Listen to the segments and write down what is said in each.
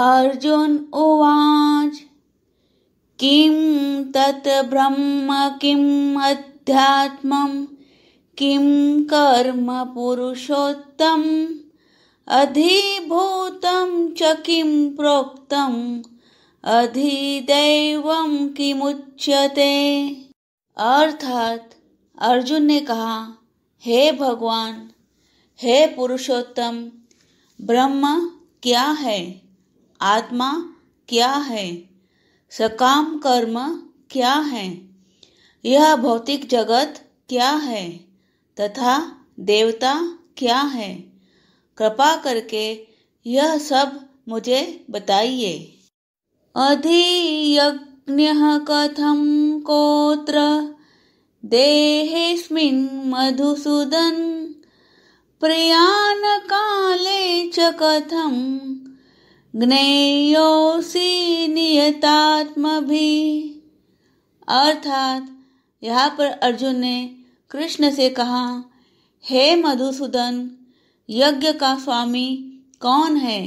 अर्जुन उवाच किं तत् ब्रह्म किम् अध्यात्मं किं कर्म पुरुषोत्तम अधिभूतं च किं प्रोक्तम् अधिदैवं किमुच्यते अर्थात अर्जुन ने कहा हे भगवान हे पुरुषोत्तम ब्रह्म क्या है आत्मा क्या है सकाम कर्म क्या है यह भौतिक जगत क्या है तथा देवता क्या है कृपा करके यह सब मुझे बताइए अधियज्ञ कथम कोत्र देहेस्मिन् मधुसूदन प्रयाण काले च कथम ज्ञेयोसी भी अर्थात यहाँ पर अर्जुन ने कृष्ण से कहा हे मधुसूदन यज्ञ का स्वामी कौन है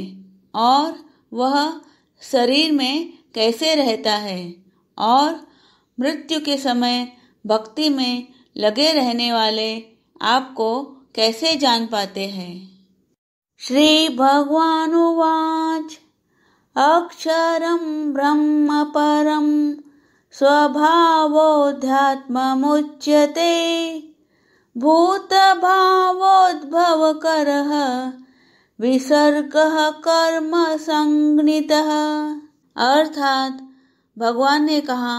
और वह शरीर में कैसे रहता है और मृत्यु के समय भक्ति में लगे रहने वाले आपको कैसे जान पाते हैं श्री भगवानुवाच अक्षरम ब्रह्म परम स्वभावोऽध्यात्ममुच्यते कर विसर्ग कर्म संज्ञितः अर्थात भगवान ने कहा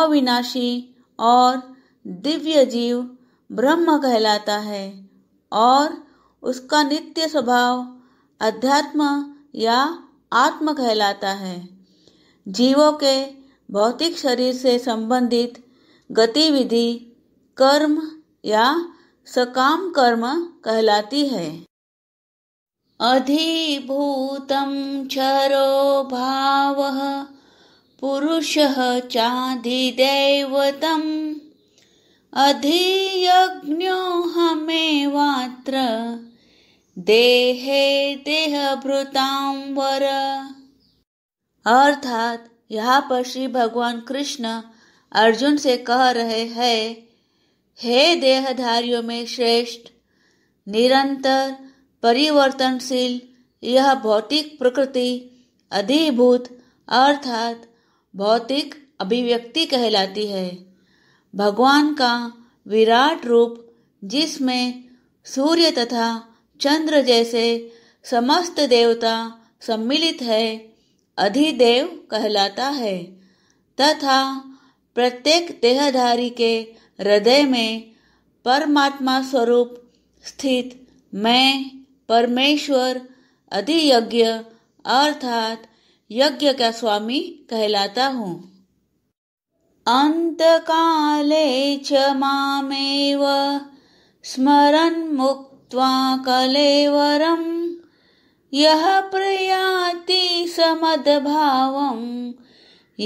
अविनाशी और दिव्य जीव ब्रह्म कहलाता है और उसका नित्य स्वभाव अध्यात्म या आत्म कहलाता है जीवों के भौतिक शरीर से संबंधित गतिविधि कर्म या सकाम कर्म कहलाती है भाव पुरुष भावः पुरुषः हमें वात्र देहे देहभृतांवर अर्थात यहाँ पर श्री भगवान कृष्ण अर्जुन से कह रहे हैं हे देहधारियों में श्रेष्ठ निरंतर परिवर्तनशील यह भौतिक प्रकृति अधिभूत अर्थात भौतिक अभिव्यक्ति कहलाती है भगवान का विराट रूप जिसमें सूर्य तथा चंद्र जैसे समस्त देवता सम्मिलित है अधिदेव कहलाता है तथा प्रत्येक देहधारी के हृदय में परमात्मा स्वरूप स्थित मैं परमेश्वर अधियज्ञ अर्थात यज्ञ का स्वामी कहलाता हूँ अंत च मामेव स्मरण मुक्त त्यक्त्वा कलेवरं यः प्रयाति समद्भावं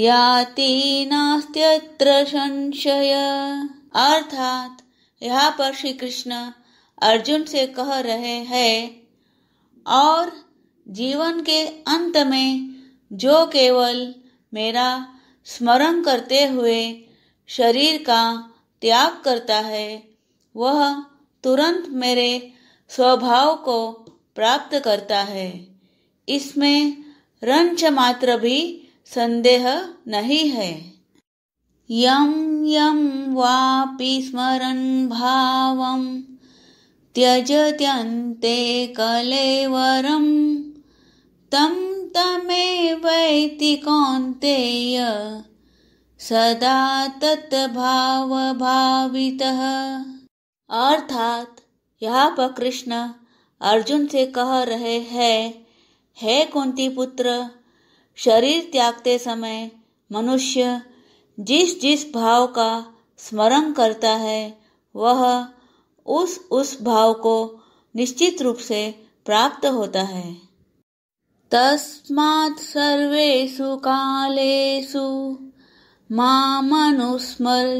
याति नास्त्यत्र संशय अर्थात यहाँ पर श्री कृष्ण अर्जुन से कह रहे हैं और जीवन के अंत में जो केवल मेरा स्मरण करते हुए शरीर का त्याग करता है वह तुरंत मेरे स्वभाव को प्राप्त करता है इसमें रंच मात्र भी संदेह नहीं है यम यम वापि त्यज भावं त्यजत्यन्ते तम तमे वैति कौन्तेय सदा तत्भाव भावित अर्थात यहाँ पर कृष्ण अर्जुन से कह रहे हैं हे कुंती पुत्र शरीर त्यागते समय मनुष्य जिस जिस भाव का स्मरण करता है वह उस उस भाव को निश्चित रूप से प्राप्त होता है तस्मात् सर्वेषु कालेषु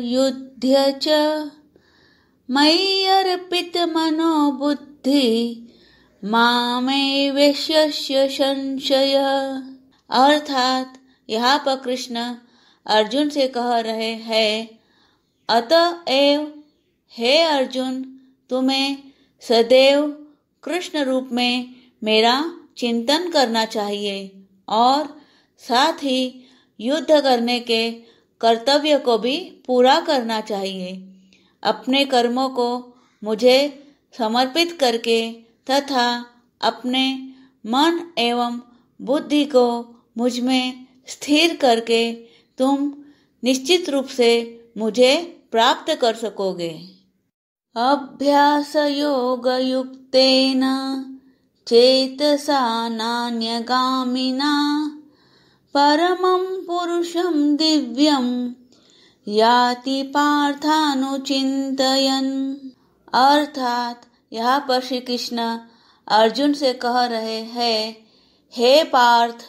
युद्ध च मयि अर्पित मनोबुद्धि मामे वैश्य संशय अर्थात यहाँ पर कृष्ण अर्जुन से कह रहे हैं अतएव हे अर्जुन तुम्हें सदैव कृष्ण रूप में मेरा चिंतन करना चाहिए और साथ ही युद्ध करने के कर्तव्य को भी पूरा करना चाहिए अपने कर्मों को मुझे समर्पित करके तथा अपने मन एवं बुद्धि को मुझ में स्थिर करके तुम निश्चित रूप से मुझे प्राप्त कर सकोगे अभ्यास योग अभ्यासयोगयुक्तेन चेतसा नान्यगामिना परमं पुरुषं दिव्यम याति पार्थानुचिंतयन अर्थात यहाँ पर श्री कृष्ण अर्जुन से कह रहे हैं हे पार्थ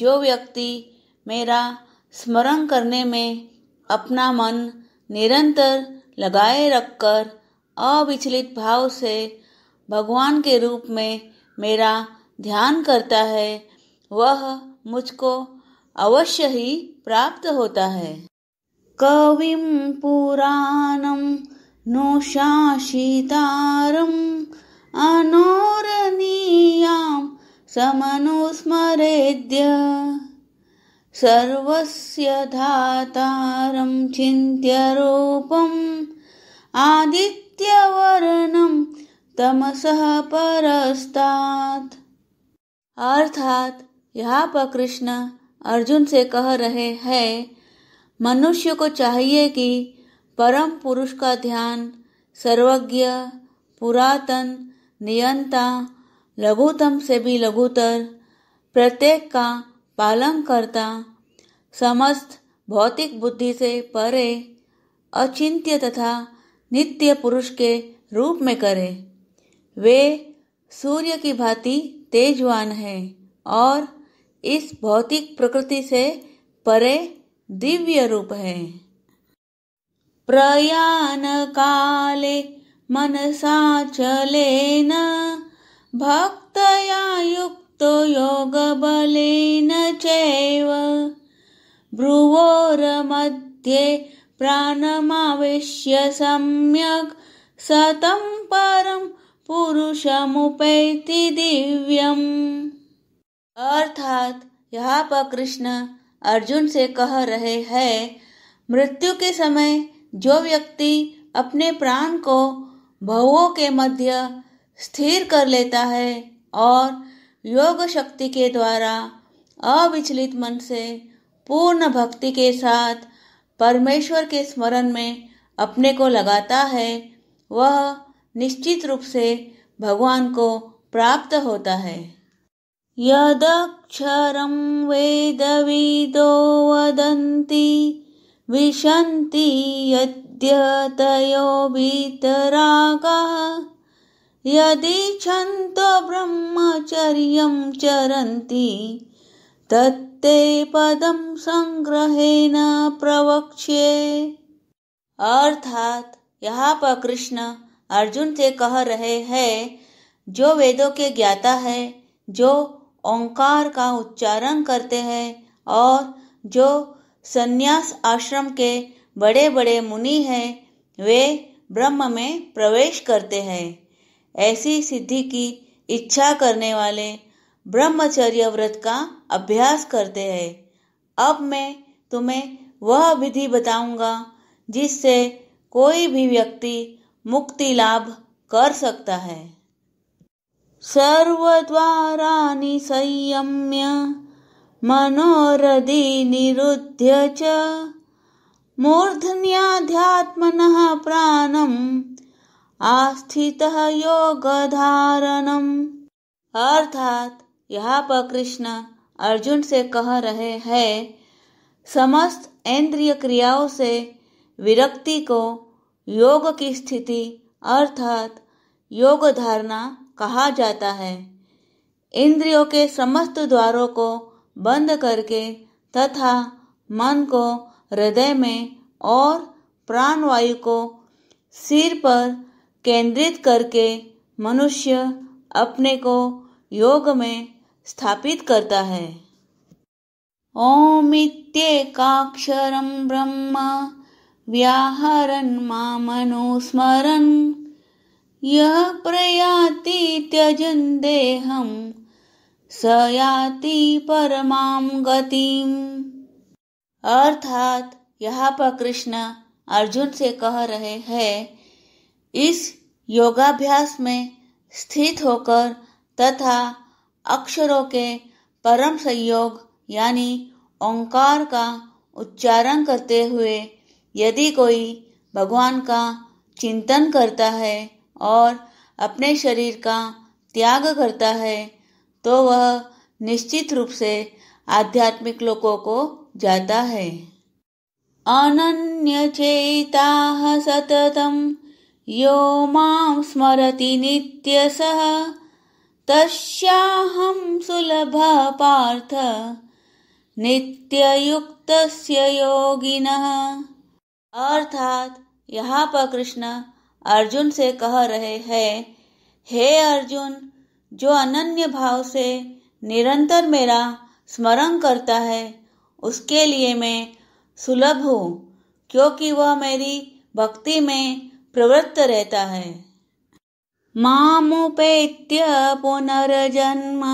जो व्यक्ति मेरा स्मरण करने में अपना मन निरंतर लगाए रखकर अविचलित भाव से भगवान के रूप में मेरा ध्यान करता है वह मुझको अवश्य ही प्राप्त होता है कविं पुराणं नोशाशितारम् अनोरणीयां समनुस्मरेद्य सर्वस्य धातारं चिन्त्यरूपम् आदित्यवर्णं तमसः परस्तात् अर्थात यहाँ पर कृष्ण अर्जुन से कह रहे हैं मनुष्य को चाहिए कि परम पुरुष का ध्यान सर्वज्ञ पुरातन नियंता लघुतम से भी लघुतर प्रत्येक का पालन करता समस्त भौतिक बुद्धि से परे अचिंत्य तथा नित्य पुरुष के रूप में करे वे सूर्य की भांति तेजवान हैं और इस भौतिक प्रकृति से परे दिव्य रूप है प्रयाण काले मनसा चलेन भक्तया योग योगबलेन चैव भ्रुवोर्मध्ये प्राणमाविश्य सम्यक् सतं परं पुरुषमुपैति दिव्यम् अर्थात यहाँ पर कृष्ण अर्जुन से कह रहे हैं मृत्यु के समय जो व्यक्ति अपने प्राण को भवों के मध्य स्थिर कर लेता है और योग शक्ति के द्वारा अविचलित मन से पूर्ण भक्ति के साथ परमेश्वर के स्मरण में अपने को लगाता है वह निश्चित रूप से भगवान को प्राप्त होता है यदक्षरं वेदविदो वदन्ति विशन्ति यद्यतयो यदि छन्तो ब्रह्मचर्यं चरन्ति तत्ते पदं न प्रवक्ष्ये अर्थात यहाँ पर कृष्ण अर्जुन से कह रहे हैं जो वेदों के ज्ञाता है जो ओंकार का उच्चारण करते हैं और जो संन्यास आश्रम के बड़े बड़े मुनि हैं वे ब्रह्म में प्रवेश करते हैं ऐसी सिद्धि की इच्छा करने वाले ब्रह्मचर्य व्रत का अभ्यास करते हैं अब मैं तुम्हें वह विधि बताऊंगा जिससे कोई भी व्यक्ति मुक्ति लाभ कर सकता है सर्वद्वाराणि संयम्य मनोरदी निरुध्य च मूर्धन्याध्यात्मनः प्राणम् आस्थितः योगधारणम् अर्थात यहाँ पर कृष्ण अर्जुन से कह रहे हैं समस्त इंद्रिय क्रियाओं से विरक्ति को योग की स्थिति अर्थात योग धारणा कहा जाता है इंद्रियों के समस्त द्वारों को बंद करके तथा मन को हृदय में और प्राणवायु को सिर पर केंद्रित करके मनुष्य अपने को योग में स्थापित करता है ओमित्येकाक्षरं ब्रह्म व्याहरन् मामनुस्मरन् यः प्रयाति त्यजन् देहं स याति परमां गतिम अर्थात यहाँ पर कृष्ण अर्जुन से कह रहे हैं इस योगाभ्यास में स्थित होकर तथा अक्षरों के परम संयोग यानी ओंकार का उच्चारण करते हुए यदि कोई भगवान का चिंतन करता है और अपने शरीर का त्याग करता है तो वह निश्चित रूप से आध्यात्मिक लोकों को जाता है चेता सततं यो मरती नित्य सह तस्याहं सुलभ पार्थ युक्त योगिना अर्थात यहाँ पर कृष्ण अर्जुन से कह रहे हैं हे अर्जुन जो अनन्य भाव से निरंतर मेरा स्मरण करता है उसके लिए मैं सुलभ हूँ क्योंकि वह मेरी भक्ति में प्रवृत्त रहता है मामुपेत्य पुनर्जन्म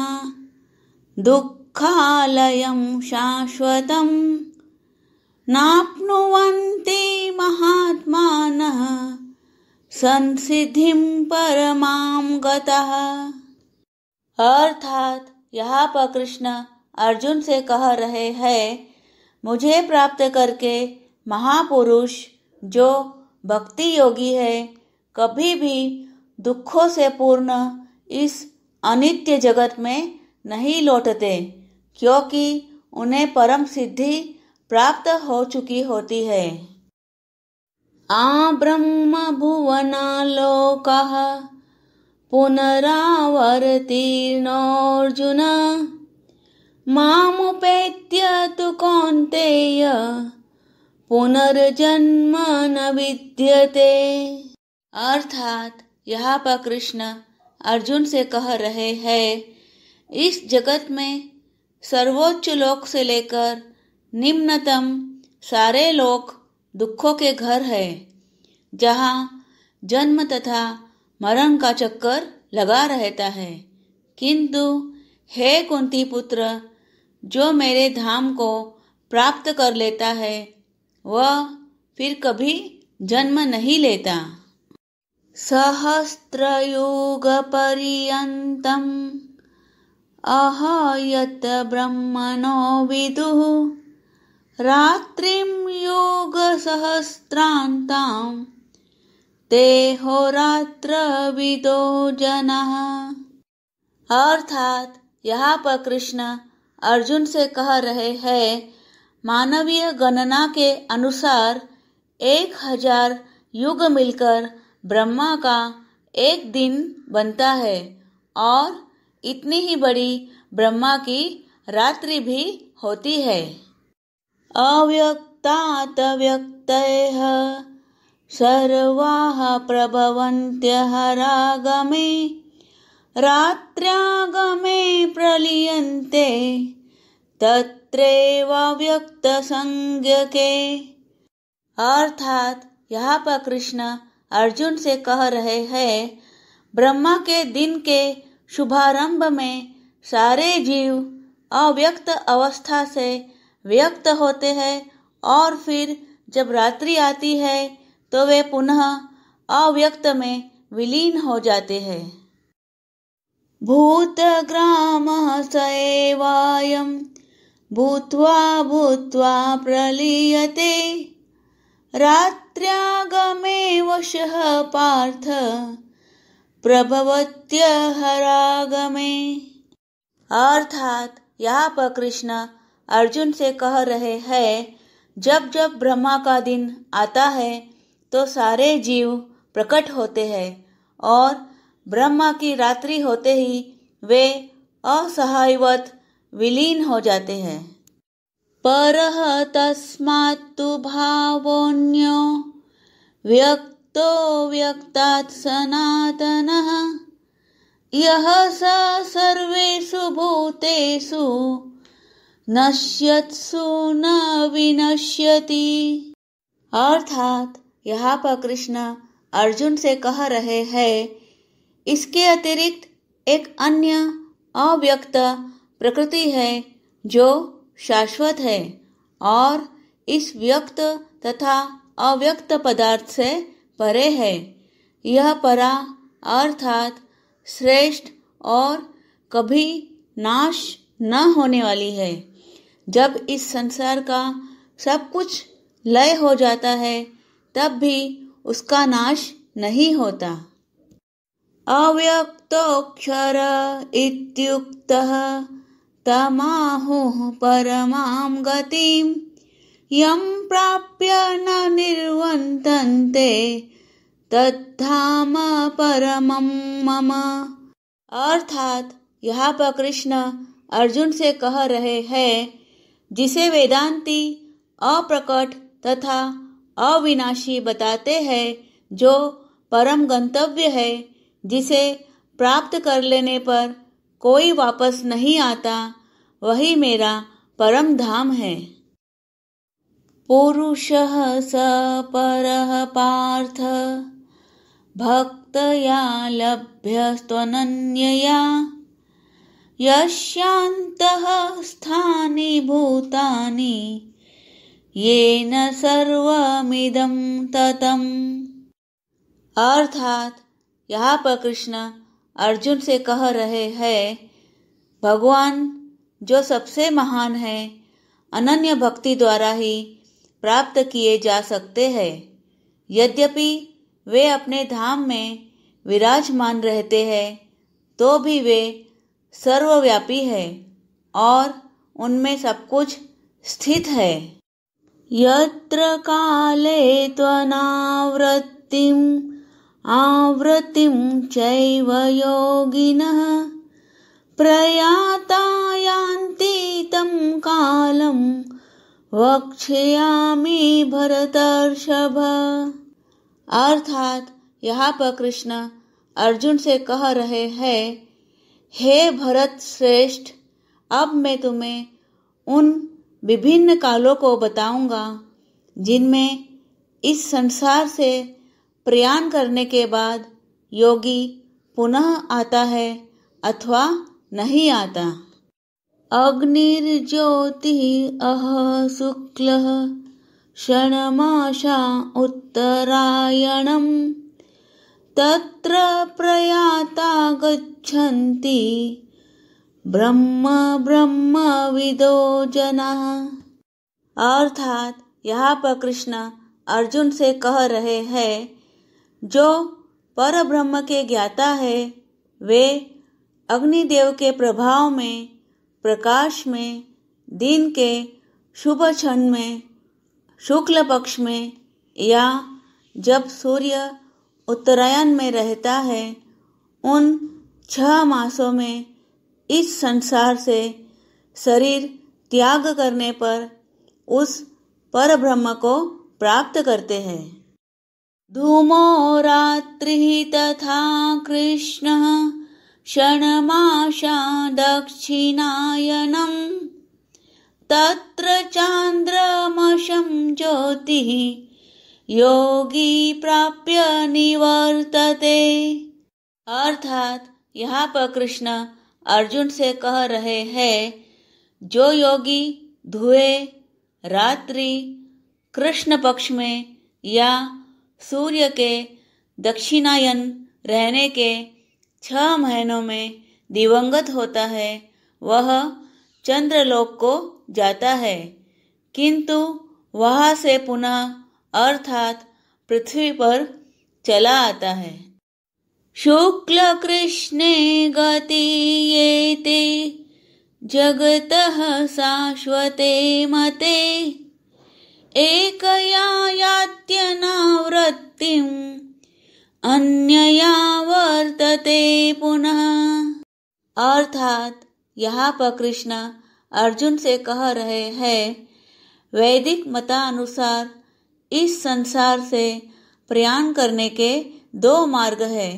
दुःखालयं शाश्वतं नाप्नुवन्ति महात्मानः संसिधि परमां गतः अर्थात यहाँ पर कृष्ण अर्जुन से कह रहे हैं मुझे प्राप्त करके महापुरुष जो भक्ति योगी है कभी भी दुखों से पूर्ण इस अनित्य जगत में नहीं लौटते क्योंकि उन्हें परम सिद्धि प्राप्त हो चुकी होती है आब्रह्मभुवनालोकः पुनरावर्तीर्णोऽर्जुन मामुपेत्य तु कौन्तेय पुनर्जन्म न विद्यते अर्थात यहाँ पर कृष्ण अर्जुन से कह रहे हैं इस जगत में सर्वोच्च लोक से लेकर निम्नतम सारे लोक दुखों के घर है जहाँ जन्म तथा मरण का चक्कर लगा रहता है किंतु हे कुंती पुत्र जो मेरे धाम को प्राप्त कर लेता है वह फिर कभी जन्म नहीं लेता सहस्रयुगपर्यन्तम् अह अहयत ब्रह्मणो विदुः रात्रिं योगसहस्रान्तां ते होरात्रविदो जनः अर्थात यहाँ पर कृष्ण अर्जुन से कह रहे हैं मानवीय गणना के अनुसार एक हजार युग मिलकर ब्रह्मा का एक दिन बनता है और इतनी ही बड़ी ब्रह्मा की रात्रि भी होती है अव्यक्तातव्यक्तयः सर्वाः प्रभवन्त्यहरागमे रात्र्यागमे प्रलीयन्ते के अर्थात यहाँ पर कृष्ण अर्जुन से कह रहे हैं ब्रह्मा के दिन के शुभारंभ में सारे जीव अव्यक्त अवस्था से व्यक्त होते हैं और फिर जब रात्रि आती है तो वे पुनः अव्यक्त में विलीन हो जाते हैं भूत ग्राम एवायं भूतवा भूतवा प्रलीयते रात्र्यागमे वश पार्थ प्रभवत्य हरागमे अर्थात यहाँ पर कृष्ण अर्जुन से कह रहे हैं जब जब ब्रह्मा का दिन आता है तो सारे जीव प्रकट होते हैं और ब्रह्मा की रात्रि होते ही वे असहायवत विलीन हो जाते हैं पर तस्मात्तु भावोन्यो व्यक्तो व्यक्तात् सनातन यह स सर्वेषु भूतेषु नश्यत्सु न विनश्यति अर्थात यहाँ पर कृष्ण अर्जुन से कह रहे हैं इसके अतिरिक्त एक अन्य अव्यक्त प्रकृति है जो शाश्वत है और इस व्यक्त तथा अव्यक्त पदार्थ से परे है यह परा अर्थात श्रेष्ठ और कभी नाश न होने वाली है जब इस संसार का सब कुछ लय हो जाता है तब भी उसका नाश नहीं होता अव्यक्तोक्षर इत्युक्त तमाहु परमां गतिं यम प्राप्य न निर्वन्तन्ते तद्धाम परम मम अर्थात यहाँ पर कृष्ण अर्जुन से कह रहे हैं जिसे वेदांती अप्रकट तथा अविनाशी बताते हैं जो परम गंतव्य है जिसे प्राप्त कर लेने पर कोई वापस नहीं आता वही मेरा परम धाम है पुरुष स पर पार्थ भक्तया स्तन्य यस्यान्तः स्थाने भूतानि येन सर्वमिदं ततम् अर्थात यहाँ पर कृष्ण अर्जुन से कह रहे हैं भगवान जो सबसे महान है अनन्य भक्ति द्वारा ही प्राप्त किए जा सकते हैं यद्यपि वे अपने धाम में विराजमान रहते हैं तो भी वे सर्वव्यापी है और उनमें सब कुछ स्थित है यत्र काले त्वनावृत्तिम् आवृत्तिम चैव योगिनः प्रयाता यान्ति तं कालं वक्ष्यामि भरतर्षभ अर्थात यहाँ पर कृष्ण अर्जुन से कह रहे हैं हे भरत श्रेष्ठ अब मैं तुम्हें उन विभिन्न कालों को बताऊंगा जिनमें इस संसार से प्रयाण करने के बाद योगी पुनः आता है अथवा नहीं आता अग्निर्ज्योति अह शुक्ल क्षणमाशा उत्तरायणम तत्र प्रयाता गच्छन्ति ब्रह्म ब्रह्म विदो जना अर्थात यहाँ पर कृष्ण अर्जुन से कह रहे हैं जो पर ब्रह्म के ज्ञाता है वे अग्निदेव के प्रभाव में प्रकाश में दिन के शुभ क्षण में शुक्ल पक्ष में या जब सूर्य उत्तरायण में रहता है उन छह मासों में इस संसार से शरीर त्याग करने पर उस पर ब्रह्म को प्राप्त करते हैं धूमो रात्रि तथा क्षण क्षणमाशा दक्षिणायनम तत्र चांद्रमशम ज्योति योगी प्राप्य निवर्तते अर्थात यहाँ पर कृष्ण अर्जुन से कह रहे हैं जो योगी धुए रात्रि कृष्ण पक्ष में या सूर्य के दक्षिणायन रहने के छह महीनों में दिवंगत होता है वह चंद्रलोक को जाता है किंतु वहाँ से पुनः अर्थात पृथ्वी पर चला आता है शुक्ल कृष्ण गति ये ते जगत शाश्वते मते एक यात्यनावृत्तिम् अन्यया वर्तते पुनः अर्थात यहाँ पर कृष्णा अर्जुन से कह रहे हैं वैदिक मतानुसार इस संसार से प्रयाण करने के दो मार्ग है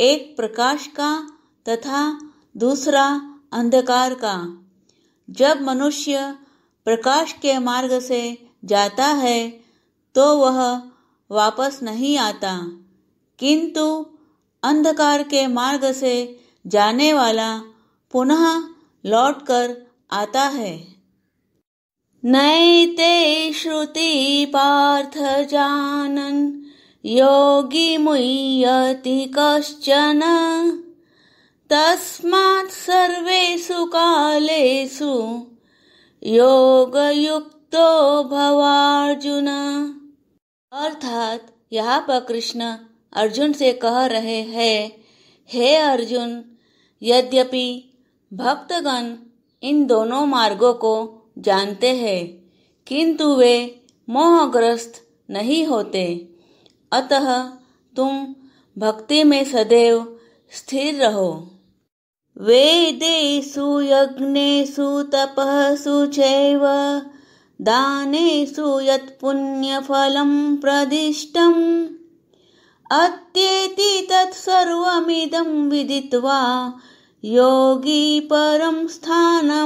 एक प्रकाश का तथा दूसरा अंधकार का जब मनुष्य प्रकाश के मार्ग से जाता है तो वह वापस नहीं आता किंतु अंधकार के मार्ग से जाने वाला पुनः लौटकर आता है नैते श्रुति पार्थ जानन् योगी मुह्यति कश्चन तस्मात् सर्वेषु कालेषु योगयुक्तो भवार्जुन अर्थात यहाँ पर कृष्ण अर्जुन से कह रहे हैं हे अर्जुन यद्यपि भक्तगण इन दोनों मार्गों को जानते हैं किंतु वे मोहग्रस्त नहीं होते अतः तुम भक्ति में सदैव स्थिर रहो वेदेषु यज्ञेषु तपःसु चैव दानेषु यत्पुण्यफलं प्रदिष्टम् अत्येति तत्सर्वमिदं विदित्वा योगी परम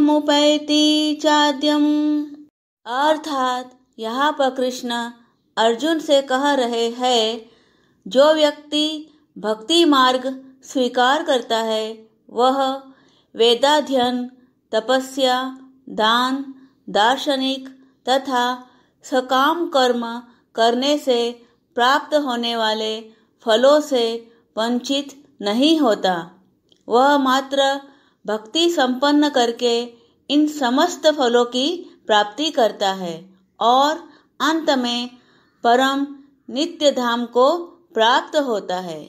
मुपैती चाद्यम अर्थात यहाँ पर कृष्ण अर्जुन से कह रहे हैं जो व्यक्ति भक्ति मार्ग स्वीकार करता है वह वेदाध्यन तपस्या दान दार्शनिक तथा सकाम कर्म करने से प्राप्त होने वाले फलों से वंचित नहीं होता वह मात्र भक्ति संपन्न करके इन समस्त फलों की प्राप्ति करता है और अंत में परम नित्य धाम को प्राप्त होता है